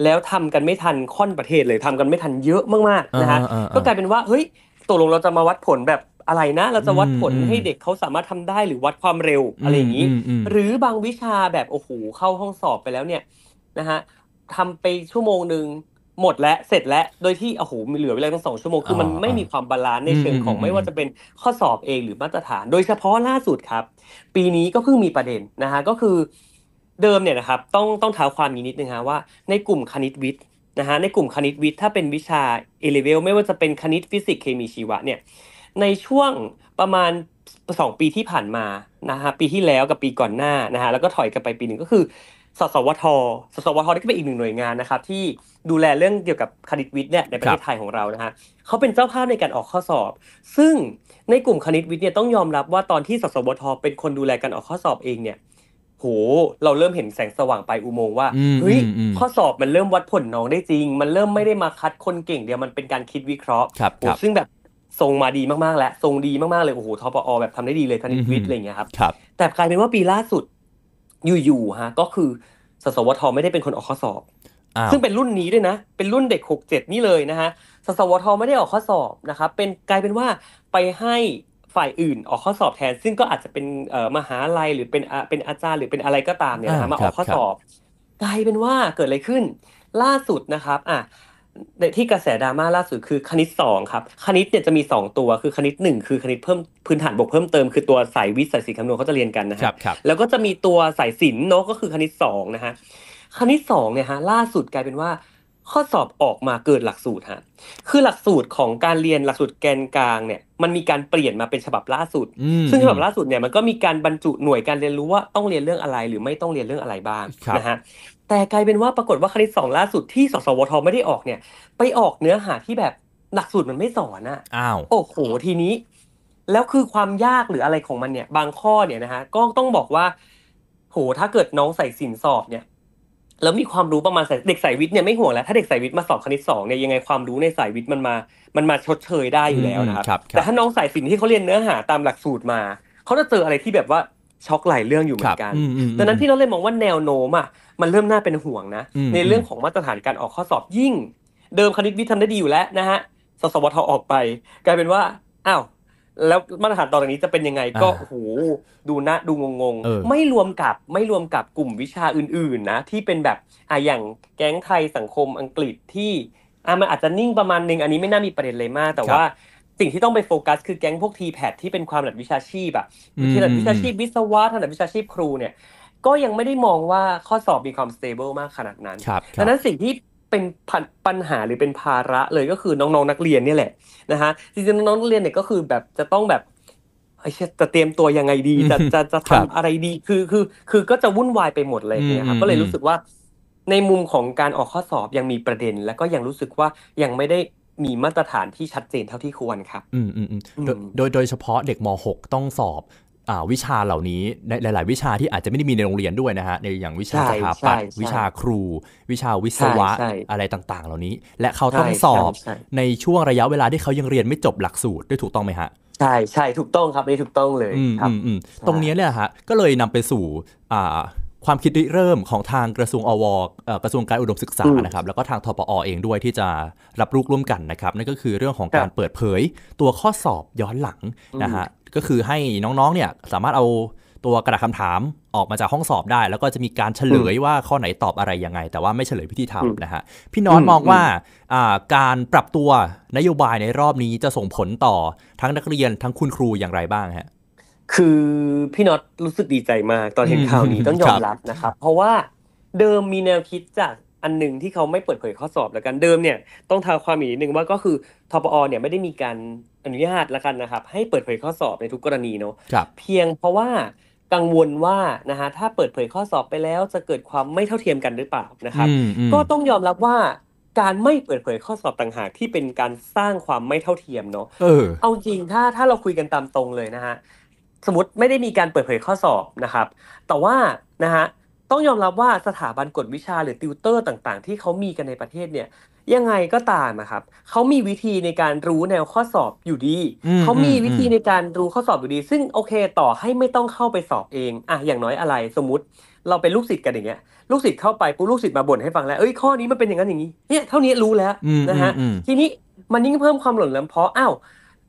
แล้วทำกันไม่ทันค่อนประเทศเลยทำกันไม่ทันเยอะมากๆนะฮะก็กลายเป็นว่าเฮ้ยตกลงเราจะมาวัดผลแบบอะไรนะ เราจะวัดผลให้เด็กเขาสามารถทำได้หรือวัดความเร็วอะไรอย่างนี้ หรือบางวิชาแบบโอ้โหเข้าห้องสอบไปแล้วเนี่ยนะฮะทำไปชั่วโมงหนึ่งหมดแล้วเสร็จแล้วโดยที่โอ้โห มีเหลือเวลาตั้งสองชั่วโมง คือมันไม่มีความบาลานซ์ในเชิงของไม่ว่าจะเป็นข้อสอบเองหรือมาตรฐาน โดยเฉพาะล่าสุดครับ ปีนี้ก็เพิ่งมีประเด็นนะฮะก็คือเดิมเนี่ยนะครับ ต้องต้องท้าความนิดนึงฮะว่าในกลุ่มคณิตวิทย์นะฮะ ในกลุ่มคณิตวิทย์ถ้าเป็นวิชาเอเลเวลไม่ว่าจะเป็นคณิตฟิสิกส์เคมีชีวะเนี่ยในช่วงประมาณ2ปีที่ผ่านมานะฮะปีที่แล้วกับปีก่อนหน้านะฮะแล้วก็ถอยกลับไปปีหนึ่งก็คือสสวท สสวท นี่ก็เป็นอีกหนึ่งหน่วยงานนะครับที่ดูแลเรื่องเกี่ยวกับคณิตวิทย์เนี่ยในประเทศไทยของเรานะฮะเขาเป็นเจ้าภาพในการออกข้อสอบ ซึ่งในกลุ่มคณิตวิทย์เนี่ยต้องยอมรับว่าตอนที่สสวท เป็นคนดูแลการออกข้อสอบเองเนี่ยโหเราเริ่มเห็นแสงสว่างไปอุโมงค์ว่าเฮ้ยข้อสอบมันเริ่มวัดผลน้องได้จริง มันเริ่มไม่ได้มาคัดคนเก่งเดียวมันเป็นการคิดวิเคราะห์ครับซึ่งแบบทรงมาดีมากๆและทรงดีมากๆเลยโอ้โหทปอแบบทำได้ดีเลยคณิตวิทย์อะไรอย่เงี้ยครับ แต่กลายเป็นว่าปีล่าสุดอยู่ๆฮะ ก็คือสสวทไม่ได้เป็นคนออกข้อสอบ ซึ่งเป็นรุ่นนี้ด้วยนะ เป็นรุ่นเด็กหกเจ็ดนี่เลยนะฮะสสวทไม่ได้ออกข้อสอบนะครับ เป็นกลายเป็นว่าไปให้ฝ่ายอื่นออกข้อสอบแทน ซึ่งก็อาจจะเป็นมหาลัยหรือเป็นเป็นอาจารย์หรือเป็นอะไรก็ตามเนี่ยนะมาออกข้อสอบ กลายเป็นว่าเกิดอะไรขึ้น ล่าสุดนะครับอ่ะที่กระแสดราม่าล่าสุดคือคณิตสองครับ คณิตเนี่ยจะมี 2 ตัวคือคณิต1คือคณิตเพิ่ม พื้นฐานบวกเพิ่มเติมคือตัวสายวิทย์สายศิลป์คำนวณเขาจะเรียนกันนะครับแล้วก็จะมีตัวสายศิลป์เนาะก็คือคณิต2นะฮะคณิต2เนี่ยฮะล่าสุดกลายเป็นว่าข้อสอบออกมาเกิดหลักสูตรฮะ คือหลักสูตรของการเรียนหลักสูตรแกนกลางเนี่ยมันมีการเปลี่ยนมาเป็นฉบับล่าสุด ซึ่งฉบับล่าสุดเนี่ยมันก็มีการบรรจุหน่วยการเรียนรู้ว่าต้องเรียนเรื่องอะไรหรือไม่ต้องเรียนเรื่องอะไรบ้างนะฮะ แต่กลายเป็นว่าปรากฏว่าคณิตสองล่าสุด ที่สสวทไม่ได้ออกเนี่ย ไปออกเนื้อหาที่แบบ หลักสูตรมันไม่สอนอ่ะ อ้าว โอ้โหทีนี้ แล้วคือความยากหรืออะไรของมันเนี่ย บางข้อเนี่ยนะฮะก็ต้องบอกว่า โหถ้าเกิดน้องใส่สินสอบเนี่ยแล้วมีความรู้ประมาณเด็กสายวิทย์เนี่ยไม่ห่วงแล้วถ้าเด็กสายวิทย์มาสอบคณิตสองเนี่ยยังไงความรู้ในสายวิทย์มันมา มันมาชดเชยได้อยู่แล้วนะครับแต่ถ้าน้องสายศิลป์ที่เขาเรียนเนื้อหาตามหลักสูตรมา เขาจะเจออะไรที่แบบว่าช็อกหลายเรื่องอยู่เหมือนกันดังนั้นพี่เราเลยมองว่าแนวโน้มอ่ะมันเริ่มน่าเป็นห่วงนะ ในเรื่องของมาตรฐานการออกข้อสอบยิ่งเดิมคณิตวิทย์ทำได้ดีอยู่แล้วนะฮะสสวทออกไป กลายเป็นว่าอ้าวแล้วมาตรฐานตอนนี้จะเป็นยังไงก็โหดูนะดูงงๆ ไม่รวมกับไม่รวมกับกลุ่มวิชาอื่นๆนะที่เป็นแบบอ่ะอย่างแก๊งไทยสังคมอังกฤษที่อ่ะมันอาจจะนิ่งประมาณนึงอันนี้ไม่น่ามีประเด็นเลยมากแต่ว่าสิ่งที่ต้องไปโฟกัสคือแก๊งพวกทีแพดที่เป็นความหลักวิชาชีพอะทีหลักวิชาชีพวิศวะทางหลักวิชาชีพครูเนี่ยก็ยังไม่ได้มองว่าข้อสอบมีความสเตเบิลมากขนาดนั้นดังนั้นสิ่งที่เป็นปัญหาหรือเป็นภาระเลยก็คือน้องๆนักเรียนนี่แหละนะฮะจริงๆน้องนักเรียนเนี่ยก็คือแบบจะต้องแบบจะเตรียมตัวยังไงดี จะจะจะทำอะไรดี คือคือคือก็จะวุ่นวายไปหมดเลยนยครับก็เลยรู้สึกว่า ในมุมของการออกข้อสอบยังมีประเด็น แล้วก็ยังรู้สึกว่ายังไม่ได้มีมาตรฐานที่ชัดเจนเท่าที่ควรครับ อืมอืมโดยโดยเฉพาะเด็กม .6 ต้องสอบวิชาเหล่านี้ในหลาย ๆ วิชาที่อาจจะไม่ได้มีในโรงเรียนด้วยนะฮะในอย่างวิชาสถาปัตย์วิชาครู วิชาวิศวะอะไรต่าง ๆ เหล่านี้ และเขาต้องสอบในช่วงระยะเวลาที่เขายังเรียนไม่จบหลักสูตรด้วยถูกต้องไหมฮะใช่ใช่ถูกต้องครับนี่ถูกต้องเลยครับตรงนี้เนี่ยฮะก็เลยนำไปสู่ความคิดริเริ่มของทางกระทรวงอวกระทรวงการอุดมศึกษานะครับ แล้วก็ทางทปอเองด้วยที่จะรับลูกร่วมกันนะครับนั่นก็คือเรื่องของการเปิดเผยตัวข้อสอบย้อนหลังนะฮะก็คือให้น้องๆเนี่ยสามารถเอาตัวกระดาษคำถามออกมาจากห้องสอบได้ แล้วก็จะมีการเฉลยว่าข้อไหนตอบอะไรยังไงแต่ว่าไม่เฉลยพิธีทำนะฮะพี่น้อนมองว่าการปรับตัวนโยบายในรอบนี้จะส่งผลต่อทั้งนักเรียนทั้งคุณครูอย่างไรบ้างฮะคือพี่น็อตรู้สึกดีใจมาก ตอนเห็นข่าวนี้ต้องยอมรับนะครับเพราะว่าเดิมมีแนวคิดจากอันหนึ่งที่เขาไม่เปิดเผยข้อสอบแล้วกันเดิมเนี่ยต้องทาความอีกนิดนึงว่าก็คือทปอเนี่ยไม่ได้มีการอนุญาตแล้วกันนะครับให้เปิดเผยข้อสอบในทุกกรณีเนาะเพียงเพราะว่ากังวลว่านะฮะถ้าเปิดเผยข้อสอบไปแล้ว จะเกิดความไม่เท่าเทียมกันหรือเปล่านะครับ ก็ต้องยอมรับว่าการไม่เปิดเผยข้อสอบต่างหากที่เป็นการสร้างความไม่เท่าเทียมเนาะเอาจริงถ้าถ้าเราคุยกันตามตรงเลยนะฮะสมมติไม่ได้มีการเปิดเผยข้อสอบนะครับ แต่ว่านะฮะต้องยอมรับว่าสถาบันกฎวิชาหรือติวเตอร์ต่างๆ ที่เขามีกันในประเทศเนี่ย ยังไงก็ตามนะครับเขามีวิธีในการรู้แนวข้อสอบอยู่ดีเขามีวิธีในการรู้ข้อสอบอยู่ดี ซึ่งโอเค ต่อให้ไม่ต้องเข้าไปสอบเองอะอย่างน้อยอะไร สมมติเราเป็นลูกศิษย์กันอย่างเงี้ยลูกศิษย์เข้าไปปุ๊บลูกศิษย์มาบ่นให้ฟังแล้ว เอ้ยข้อนี้มันเป็นอย่างนั้นอย่างนี้เนี่ยเท่านี้รู้แล้วนะฮะทีนี้มันยิ่งเพิ่มความหล่นลือเพราะอ้าว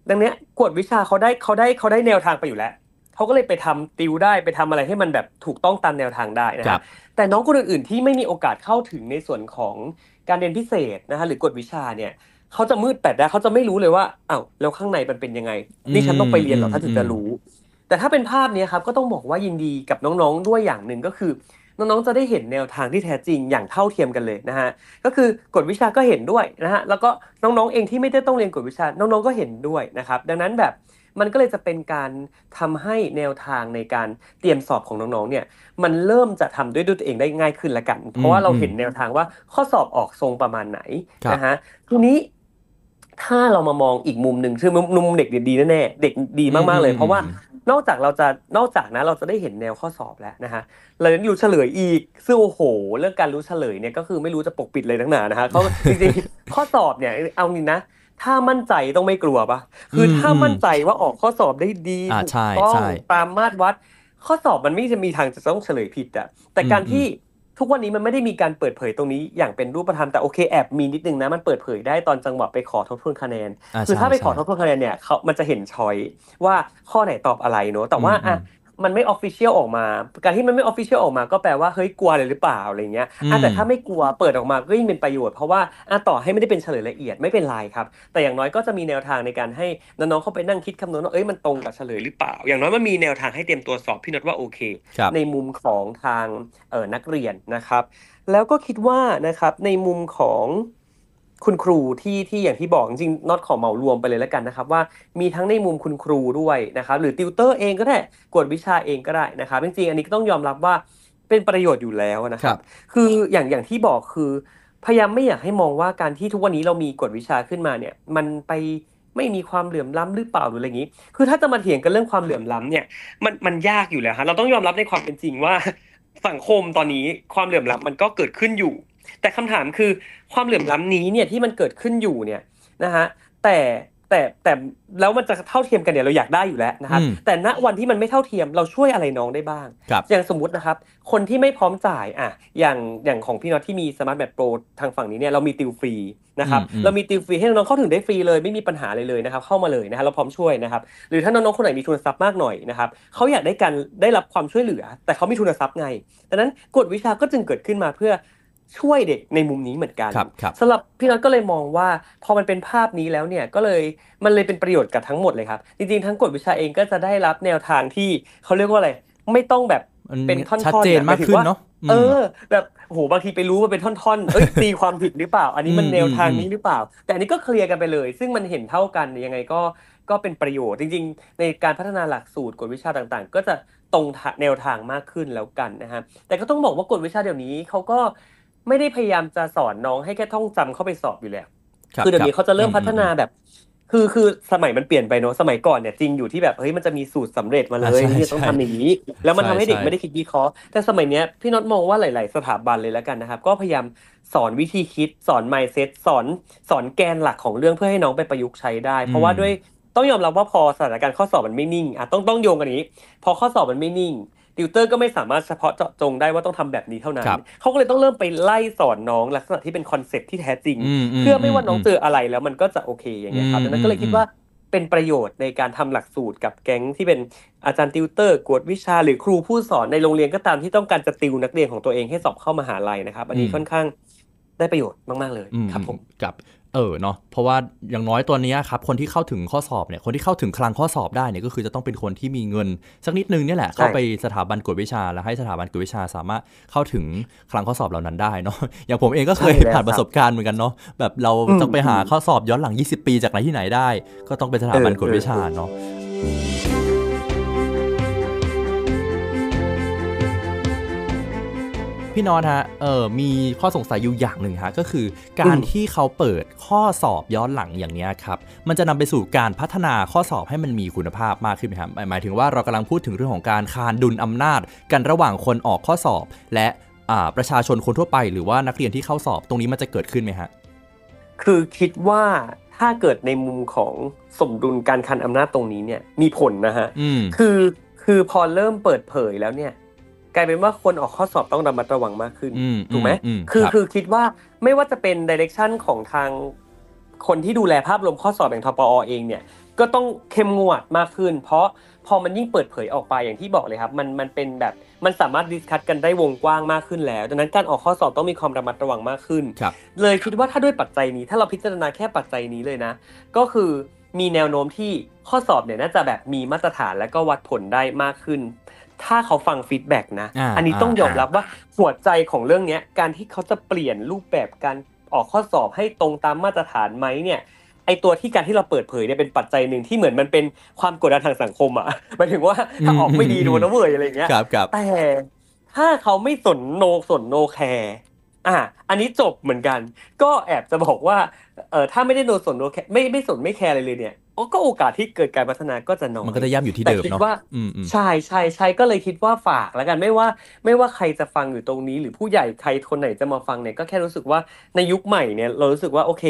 ดังเนี้ยกวดวิชาเขาได้เขาได้เขาได้แนวทางไปอยู่แล้วเขาก็เลยไปทำติวได้ไปทำอะไรให้มันแบบถูกต้องตามแนวทางได้นะครับแต่น้องคนอื่นๆที่ไม่มีโอกาสเข้าถึงในส่วนของการเรียนพิเศษนะฮะหรือกฎวิชาเนี่ย เขาจะมืดแปดได้เขาจะไม่รู้เลยว่าอ้าวแล้วข้างในมันเป็นยังไงนี่ฉันต้องไปเรียนหรอถ้าถึงจะรู้ แต่ถ้าเป็นภาพนี้ครับก็ต้องบอกว่ายินดีกับน้องๆด้วยอย่างหนึ่งก็คือ น้องๆจะได้เห็นแนวทางที่แท้จริงอย่างเท่าเทียมกันเลยนะฮะก็คือกฎวิชาก็เห็นด้วยนะฮะแล้วก็น้องๆเองที่ไม่ได้ต้องเรียนกฎวิชา น้องๆก็เห็นด้วยนะครับดังนั้นแบบมันก็เลยจะเป็นการทำให้แนวทางในการเตรียมสอบของน้องๆเนี่ย มันเริ่มจะทำด้วยตัวเองได้ง่ายขึ้นละกัน เพราะว่าเราเห็นแนวทางว่าข้อสอบออกทรงประมาณไหนนะฮะทีนี้ถ้าเรามามองอีกมุมหนึ่งคือมุมเด็กดีแน่เด็กดีมากๆเลย เพราะว่านอกจากเราจะนอกจากนะเราจะได้เห็นแนวข้อสอบแล้วนะฮะเราจะรู้เฉลยอีกซึ่งโอ้โห เรื่องการรู้เฉลยเนี่ยก็คือไม่รู้จะปกปิดเลยทั้งหนานะฮะเขาจริงๆข้อสอบเนี่ยเอานี่นะถ้ามั่นใจต้องไม่กลัวปะคือถ้ามั่นใจว่าออกข้อสอบได้ดีถูกต้องตามมาตรวัดข้อสอบมันไม่จะมีทางจะต้องเฉลยผิดอะแต่การที่ทุกวันนี้มันไม่ได้มีการเปิดเผยตรงนี้ อย่างเป็นรูปธรรมแต่โอเคแอบมีนิดนึงนะมันเปิดเผยได้ตอนจังหวะไปขอทบทวนคะแนนคือถ้าไปขอทบทวนคะแนนเนี่ยเขามันจะเห็นชอยว่าข้อไหนตอบอะไรเนาะแต่ว่าอ่ะมันไม่ออฟฟิเชียลออกมา การที่มันไม่ออฟฟิเชียลออกมาก็แปลว่าเฮ้ยกลัวเลยหรือเปล่าอะไรเงี้ยแต่ถ้าไม่กลัวเปิดออกมาก็ยิ่งเป็นประโยชน์เพราะว่าอะต่อให้ไม่ได้เป็นเฉลยละเอียดไม่เป็นไรครับ แต่อย่างน้อยก็จะมีแนวทางในการให้น้องๆเข้าไปนั่งคิดคำนวณว่าเอ้ยมันตรงกับเฉลยหรือเปล่า อย่างน้อยมันมีแนวทางให้เตรียมตัวสอบพี่นดว่าโอเค ในมุมของทางเออนักเรียนนะครับ แล้วก็คิดว่านะครับในมุมของคุณครูที่ที่อย่างที่บอกจริงน็อตขอเหมารวมไปเลยแล้วกันนะครับว่ามีทั้งในมุมคุณครูด้วยนะครับหรือติวเตอร์เองก็ได้กวดวิชาเองก็ได้นะครับจริงๆอันนี้ก็ต้องยอมรับว่าเป็นประโยชน์อยู่แล้วนะครับ คืออย่างอย่างที่บอกคือ พยายามไม่อยากให้มองว่าการที่ทุกวันนี้เรามีกฎวิชาขึ้นมาเนี่ยมันไปไม่มีความเหลื่อมล้ำหรือเปล่าหรืออะไรอย่างนี้ คือถ้าจะมาเถียงกันเรื่องความเหลื่อมล้ำเนี่ยมันมันยากอยู่แล้วฮะเราต้องยอมรับในความเป็นจริงว่าสังคมตอนนี้ความเหลื่อมล้ำมันก็เกิดขึ้นอยู่แต่คำถามคือความเหลื่อมล้ำนี้เนี่ยที่มันเกิดขึ้นอยู่เนี่ยนะฮะแต่แต่แต่แล้วมันจะเท่าเทียมกันเนี่ยเราอยากได้อยู่แล้วนะครับแต่ณวันที่มันไม่เท่าเทียมเราช่วยอะไรน้องได้บ้างอย่างสมมตินะครับ คนที่ไม่พร้อมจ่ายอ่ะอย่างอย่างของพี่น็อตที่มีสมาร์ทแบตโปรทางฝั่งนี้เนี่ยเรามีติวฟรีนะครับเรามีติวฟรีให้น้องเข้าถึงได้ฟรีเลยไม่มีปัญหาเลยเลยนะครับ เข้ามาเลยนะฮะเราพร้อมช่วยนะครับหรือถ้าน้องๆคนไหนมีทุนทรัพย์มากหน่อยนะครับเขาอยากได้การได้รับความช่วยเหลือ แต่เขาไม่ทุนทรัพย์ไงดังนั้นกฎวิชาก็จึงเกิดขึ้นมาเพื่อช่วยเด็กในมุมนี้เหมือนกันสำหรับพี่น็อตก็เลยมองว่าพอมันเป็นภาพนี้แล้วเนี่ยก็เลยมันเลยเป็นประโยชน์กับทั้งหมดเลยครับ จริง ๆ ทั้งกฎวิชาเองก็จะได้รับแนวทางที่เขาเรียกว่าอะไร ไม่ต้องแบบเป็นท่อนๆชัดเจนมากขึ้นเนาะเออ แบบโหบางทีไปรู้ว่าเป็นท่อน ๆ เอ้ยตีความผิดหรือเปล่า อันนี้มันแนวทางนี้หรือเปล่า แต่อันนี้ก็เคลียร์กันไปเลย ซึ่งมันเห็นเท่ากันยังไงก็ก็เป็นประโยชน์ จริง ๆ ในการพัฒนาหลักสูตรกฎวิชาต่าง ๆ ก็จะตรงแนวทางมากขึ้นแล้วกันนะฮะแต่ก็ต้องบอกว่ากฎวิชาเดี๋ยวนี้เขาก็ไม่ได้พยายามจะสอนน้องให้แค่ท่องจำเข้าไปสอบอยู่แล้ว คือเดี๋ยวนี้เขาจะเริ่มพัฒนาแบบ คือคือสมัยมันเปลี่ยนไปเนอะ สมัยก่อนเนี่ย จริงอยู่ที่แบบเฮ้ยมันจะมีสูตรสำเร็จมาเลยที่ต้องทำอย่างนี้ แล้วมันทำให้เด็กไม่ได้คิดวิเคราะห์ แต่สมัยเนี้ยพี่น็อตมองว่าหลาย ๆ สถาบันเลยแล้วกันนะครับ ก็พยายามสอนวิธีคิดสอนไมเซ็ตสอนสอนแกนหลักของเรื่องเพื่อให้น้องไปประยุกต์ใช้ได้ เพราะว่าด้วยต้องยอมรับว่าพอสถานการณ์ข้อสอบมันไม่นิ่ง อ่ะต้องต้องโยงกันนี้ พอข้อสอบมันไม่นิ่งติวเตอร์ก็ไม่สามารถเฉพาะเจาะจงได้ว่าต้องทำแบบนี้เท่านั้น เขาก็เลยต้องเริ่มไปไล่สอนน้อง ลักษณะที่เป็นคอนเซ็ปที่แท้จริงเพื่อไม่ว่าน้องเจออะไรแล้วมันก็จะโอเค อย่างเงี้ยครับดังนั้นก็เลยคิดว่าเป็นประโยชน์ในการทำหลักสูตรกับแก๊งที่เป็นอาจารย์ติวเตอร์กวดวิชาหรือครูผู้สอนในโรงเรียนก็ตามที่ต้องการจะติวนักเรียนของตัวเองให้สอบเข้ามหาลัยนะครับ อันนี้ค่อนข้างได้ประโยชน์มากๆเลย ครับผมรับเออเนาะเพราะว่าอย่างน้อยตัวนี้ครับ คนที่เข้าถึงข้อสอบเนี่ยคนที่เข้าถึงคลังข้อสอบได้เนี่ยก็คือจะต้องเป็นคนที่มีเงินสักนิดนึงนี่แหละเข้าไปสถาบันกวดวิชาแล้วให้สถาบันกวดวิชาสามารถเข้าถึงคลังข้อสอบเหล่านั้นได้เนาะอย่างผมเองก็เคยผ่านประสบการณ์เหมือนกันเนาะแบบเราจะไปหาข้อสอบย้อนหลัง 20 ปี จากไหนที่ไหนได้ ก็ต้องเป็นสถาบันกวดวิชาเนาะพี่นอตฮะ เออมีข้อสงสัยอยู่อย่างหนึ่งฮะ ก็คือ การที่เขาเปิดข้อสอบย้อนหลังอย่างนี้ครับ มันจะนำไปสู่การพัฒนาข้อสอบให้มันมีคุณภาพมากขึ้นไหมครับหมายถึงว่าเรากำลังพูดถึงเรื่องของการคานดุลอำนาจ กันระหว่างคนออกข้อสอบ และประชาชนคนทั่วไปหรือว่านักเรียนที่เข้าสอบตรงนี้มันจะเกิดขึ้นไหมฮะ คือคิดว่าถ้าเกิดในมุมของสมดุลการคันอำนาจตรงนี้เนี่ยมีผลนะฮะ คือคือพอเริ่มเปิดเผยแล้วเนี่ยกลายเป็นว่าคนออกข้อสอบต้องระมัดระวังมากขึ้น ถูกไหมคือคือคิดว่าไม่ว่าจะเป็นดิเรกชันของทางคนที่ดูแลภาพรวมข้อสอบอย่างทปอเองเนี่ย ก็ต้องเข้มงวดมากขึ้น เพราะพอมันยิ่งเปิดเผยออกไปอย่างที่บอกเลยครับ มันมันเป็นแบบมันสามารถดิสคัตกันได้วงกว้างมากขึ้นแล้ว ดังนั้นการออกข้อสอบต้องมีความระมัดระวังมากขึ้น เลยคิดว่าถ้าด้วยปัจจัยนี้ ถ้าเราพิจารณาแค่ปัจจัยนี้เลยนะ ก็คือมีแนวโน้มที่ข้อสอบเนี่ยน่าจะแบบมีมาตรฐานและก็วัดผลได้มากขึ้นถ้าเขาฟังฟีดแบ็กนะ อันนี้ต้องยอมรับว่า หัวใจของเรื่องเนี้ย การที่เขาจะเปลี่ยนรูปแบบการออกข้อสอบให้ตรงตามมาตรฐานไหมเนี่ย ไอตัวที่การที่เราเปิดเผยเนี่ย เป็นปัจจัยหนึ่งที่เหมือนมันเป็นความกดดันทางสังคมอะหมายถึงว่าถ้าออกไม่ดีโดนนะเว้ยอะไรเงี้ยแต่ ถ้าเขาไม่สนโน สนโนแคร์อ่ะ อันนี้จบเหมือนกัน ก็แอบจะบอกว่า เออถ้าไม่ได้โนสนโนแคไม่ไม่สน ไม่แคร์อะไรเลยเนี่ย ก็โอกาสที่เกิดการพัฒนาก็จะน้อยมันก็จะย่ำอยู่ที่เดิมเนาะใช่ใช่ใช่ก็เลยคิดว่าฝากแล้วกันไม่ว่าไม่ว่าใครจะฟังอยู่ตรงนี้ หรือผู้ใหญ่ใครคนไหนจะมาฟังเนี่ยก็แค่รู้สึกว่าในยุคใหม่เนี่ย เรารู้สึกว่าโอเค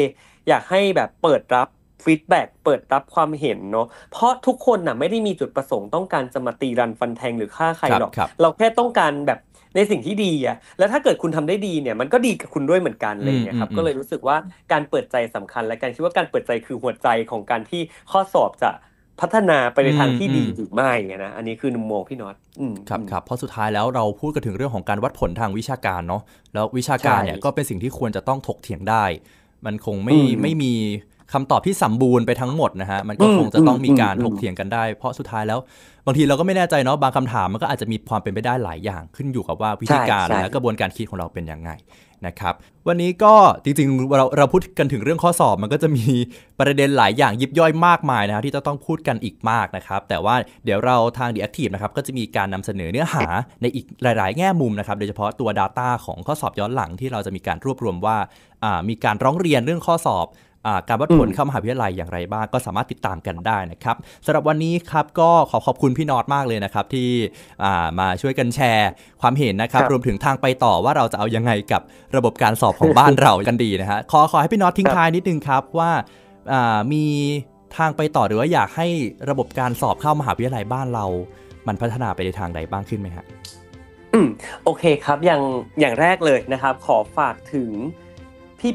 อยากให้แบบเปิดรับฟีดแบ็กเปิดรับความเห็นเนาะ เพราะทุกคนน่ะไม่ได้มีจุดประสงค์ต้องการจะมาตีรันฟันแทงหรือฆ่าใครหรอก เราแค่ต้องการแบบในสิ่งที่ดีอ่ะ แล้วถ้าเกิดคุณทำได้ดีเนี่ย มันก็ดีกับคุณด้วยเหมือนกันเลยเนี่ยครับ ก็เลยรู้สึกว่าการเปิดใจสำคัญและการคิดว่าการเปิดใจคือหัวใจของการที่ข้อสอบจะพัฒนา ไปในทางที่ดีหรือไม่ไงนะ อันนี้คือนุมมองพี่น็อตครับครับเพราะสุดท้ายแล้วเราพูดกันถึงเรื่องของการวัดผลทางวิชาการเนาะ แล้ววิชาการเนี่ยก็เป็นสิ่งที่ควรจะต้องถกเถียงได้ มันคงไม่ไม่มีคำตอบที่สมบูรณ์ไปทั้งหมดนะฮะ มันก็คงจะต้องมีการถกเถียงกันได้ เพราะสุดท้ายแล้ว บางทีเราก็ไม่แน่ใจเนาะบางคำถามมันก็อาจจะมีความเป็นไปได้หลายอย่างขึ้นอยู่กับว่าวิธีการและกระบวนการคิดของเราเป็นยังไงนะครับ วันนี้ก็จริงๆเราเราพูดกันถึงเรื่องข้อสอบ มันก็จะมีประเด็นหลายอย่างยิบย่อยมากมายนะที่จะต้องพูดกันอีกมากนะครับแต่ว่าเดี๋ยวเราทางเดียกที v นะครับก็จะมีการนำเสนอเนื้อหาในอีกหลาย ๆ แง่มุมนะครับโดยเฉพาะตัว Data ของข้อสอบย้อนหลังที่เราจะมีการรวบรวมว่ามีการร้องเรียนเรื่องข้อสอบการวัดผลเข้ามหาวิทยาลัยอย่างไรบ้างก็สามารถติดตามกันได้นะครับสำหรับวันนี้ครับก็ขอขอบคุณพี่นอตมากเลยนะครับที่มาช่วยกันแชร์ความเห็นนะครับ รวมถึงทางไปต่อว่าเราจะเอายังไงกับระบบการสอบของบ้านเรากันดีนะฮะขอขอให้พี่นอตทิ้งท้ายนิดนึงครับว่ามีทางไปต่อหรือว่าอยากให้ระบบการสอบเข้ามหาวิทยาลัยบ้านเรา มันพัฒนาไปในทางใดบ้างขึ้นไหมฮะอืมโอเคครับอย่างอย่างแรกเลยนะครับ ขอฝากถึง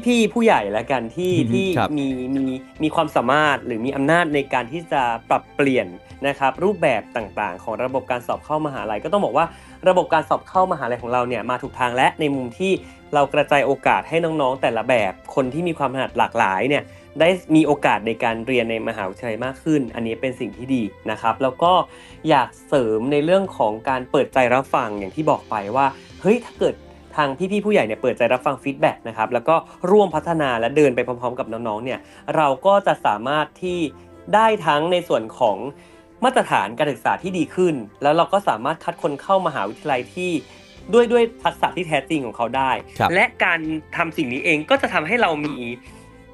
พี่ๆผู้ใหญ่แล้วกันที่ที่มีมีมีความสามารถหรือมีอำนาจในการที่จะปรับเปลี่ยนนะครับรูปแบบต่างๆ ของระบบการสอบเข้ามหาลัย ก็ต้องบอกว่าระบบการสอบเข้ามหาลัยของเราเนี่ยมาถูกทางและในมุมที่เรากระจายโอกาสให้น้องๆแต่ละแบบคนที่มีความถนัดหลากหลายเนี่ยได้มีโอกาสในการเรียนในมหาวิทยาลัยมากขึ้น อันนี้เป็นสิ่งที่ดีนะครับ แล้วก็อยากเสริมในเรื่องของการเปิดใจรับฟังอย่างที่บอกไปว่าเฮ้ยถ้าเกิดทางพี่ๆผู้ใหญ่เนี่ยเปิดใจรับฟังฟีดแบ็กนะครับแล้วก็ร่วมพัฒนาและเดินไปพร้อม ๆกับน้องๆเนี่ยเราก็จะสามารถที่ได้ทั้งในส่วนของมาตรฐานการศึกษาที่ดีขึ้นแล้วเราก็สามารถคัดคนเข้ามหาวิทยาลัยที่ด้วยด้วยทักษะที่แท้จริงของเขาได้และการทำสิ่งนี้เองก็จะทำให้เรามี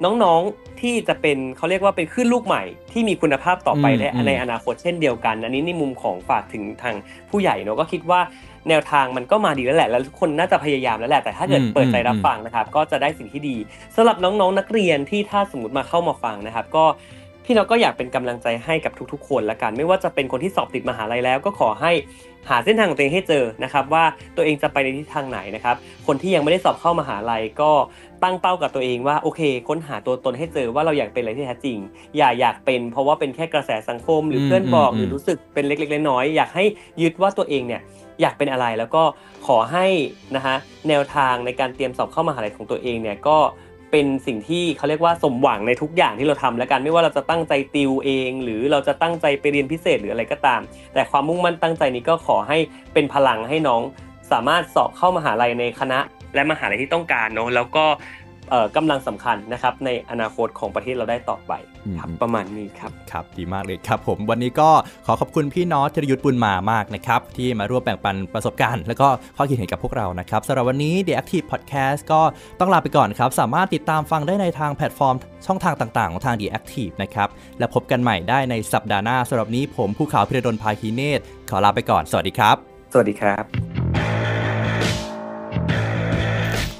น้องๆที่จะเป็นเขาเรียกว่าเป็นขึ้นลูกใหม่ ที่มีคุณภาพต่อไปและในอนาคตเช่นเดียวกัน อันนี้ในมุมของฝากถึงทางผู้ใหญ่เนาะก็คิดว่าแนวทางมันก็มาดีแล้วแหละ แล้วทุกคนน่าจะพยายามแล้วแหละ แต่ถ้าเกิดเปิดใจรับฟังนะครับ ก็จะได้สิ่งที่ดีสำหรับน้องๆนักเรียนที่ถ้าสมมติมาเข้ามาฟังนะครับก็พี่นงก็อยากเป็นกำลังใจให้กับทุก ๆ คนละกัน ไม่ว่าจะเป็นคนที่สอบติดมหาลัยแล้ว ก็ขอให้หาเส้นทางของตัวเองให้เจอนะครับว่าตัวเองจะไปในทิศทางไหนนะครับคนที่ยังไม่ได้สอบเข้ามหาลัยก็ตั้งเป้ากับตัวเองว่าโอเค ค้นหาตัวตนให้เจอว่าเราอยากเป็นอะไรที่แท้จริง อย่าอยากเป็นเพราะว่าเป็นแค่กระแสสังคมหรือเพื่อนบอก หรือรู้สึกเป็นเล็กๆน้อยๆอยากให้ยึดว่าตัวเองเนี่ยอยากเป็นอะไรแล้วก็ขอให้นะฮะแนวทางในการเตรียมสอบเข้ามหาลัยของตัวเองเนี่ยก็เป็นสิ่งที่เขาเรียกว่าสมหวังในทุกอย่างที่เราทำ แล้วกันไม่ว่าเราจะตั้งใจติวเอง หรือเราจะตั้งใจไปเรียนพิเศษหรืออะไรก็ตาม แต่ความมุ่งมั่นตั้งใจนี้ก็ขอให้เป็นพลังให้น้อง สามารถสอบเข้ามหาลัยในคณะ และมหาลัยที่ต้องการเนาะแล้วก็กำลังสำคัญนะครับในอนาคตของประเทศเราได้ต่อไปครับประมาณนี้ครับครับ ดีมากเลยครับ ผมวันนี้ก็ขอขอบคุณพี่น้อธรยุทธ์บุญมามากนะครับ ที่มาร่วมแบ่งปันประสบการณ์ และก็ข้อคิดเห็นกับพวกเรานะครับสำหรับวันนี้ The Active Podcast ก็ต้องลาไปก่อนครับ สามารถติดตามฟังได้ในทางแพลตฟอร์ม ช่องทางต่างๆของทาง The Active นะครับและพบกันใหม่ได้ในสัปดาห์หน้าสำหรับนี้ ผมผู้ข่าวพิรดลภาคีเนตขอลาไปก่อน สวัสดีครับ สวัสดีครับ